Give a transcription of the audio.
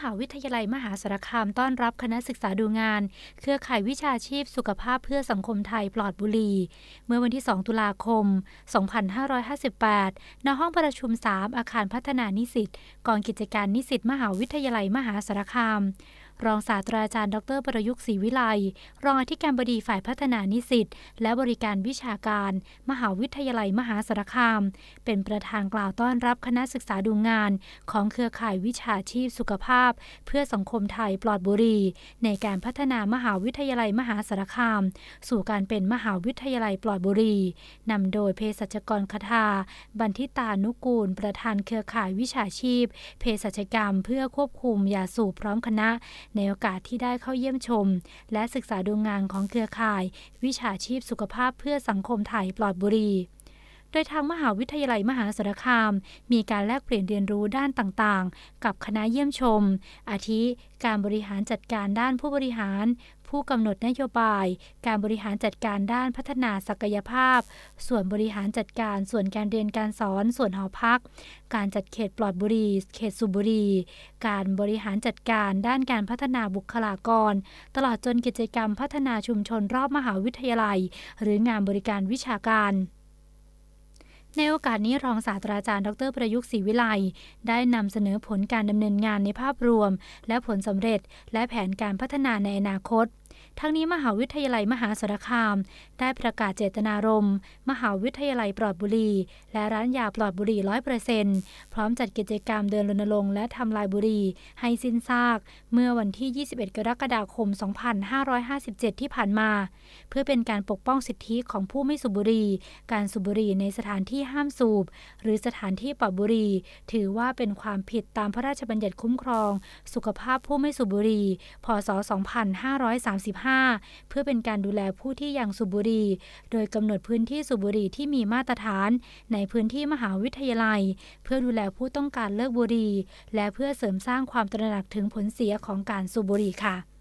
หาวิทยาลัยมหาสารคามต้อนรับคณะศึกษาดูงาน เครือข่ายวิชาชีพสุขภาพเพื่อสังคมไทยปลอดบุหรี เมื่อวันที่ 2 ตุลาคม 2558ณห้องประชุม 3 อาคารพัฒนานิสิตกองกิจการนิสิตมหาวิทยาลัยมหาสารคามรองศาสตราจารย์ ดรประยุกต์ศรีวิไล รองอธิการบดีฝ่ายพัฒนานิสิตและบริการวิชาการ มหาวิทยาลัยมหาสารคาม เป็นประธานกล่าวต้อนรับคณะศึกษาดูงาน ของเครือข่ายวิชาชีพสุขภาพ เพื่อสังคมไทยปลอดบุรีในการพัฒนามหาวิทยาลัยมหาสารคาม สู่การเป็นมหาวิทยาลัยปลอดบุรีนำโดยเภสัชกรคทา บันทิตานุกูล ประธานเครือข่ายวิชาชีพเภสัชกรรม เพื่อควบคุมยาสูบพร้อมคณะในโอกาสที่ได้เข้าเยี่ยมชม และศึกษาดูงานของเครือข่าย วิชาชีพสุขภาพเพื่อสังคมไทยปลอดบุหรี่ดยทางมหาวิทยาลัยมหาสารคามมีการแลกเปลี่ยนเรียนรู้ด้านต่างๆ กับคณะเยี่ยมชม อาทิ การบริหารจัดการด้านผู้บริหาร ผู้กำหนดนโยบาย การบริหารจัดการด้านพัฒนาศักยภาพ ส่วนบริหารจัดการส่วนการเรียนการสอนส่วนหอพัก การจัดเขตปลอดบุรีเขตสุบุรี การบริหารจัดการด้านการพัฒนาบุคลากร ตลอดจนกิจกรรมพัฒนาชุมชนรอบมหาวิทยาลัย หรืองานบริการวิชาการในโอกาสนี้ รองศาสตราจารย์ดรประยุกต์ศรีวิไลได้นำเสนอผลการดำเนินงานในภาพรวม และผลสำเร็จ และแผนการพัฒนาในอนาคตทั้งนี้มหาวิทยาลัยมหาสารคาม ได้ประกาศเจตนารมณ์มหาวิทยาลัยปลอดบุหรี่และร้านยาปลอดบุหรี่ร้อยเปอร์เซ็นต์พร้อมจัดกิจกรรมเดินรณรงค์และทำลายบุหรี่ให้สิ้นซาก เมื่อวันที่ 21 กรกฎาคม 2557 ที่ผ่านมา เพื่อเป็นการปกป้องสิทธิของผู้ไม่สูบบุหรี่การสูบบุหรี่ในสถานที่ห้ามสูบ หรือสถานที่ปลอดบุหรี่ถือว่าเป็นความผิดตามพระราชบัญญัติคุ้มครอง สุขภาพผู้ไม่สูบบุหรี่ พศ 2530 2 5 5เพื่อเป็นการดูแลผู้ที่ยังสูบบุหรี่ โดยกำหนดพื้นที่สูบบุหรี่ที่มีมาตรฐาน ในพื้นที่มหาวิทยาลัย เพื่อดูแลผู้ต้องการเลิกบุหรี่และเพื่อเสริมสร้างความตระหนักถึงผลเสียของการสูบบุหรี่ค่ะ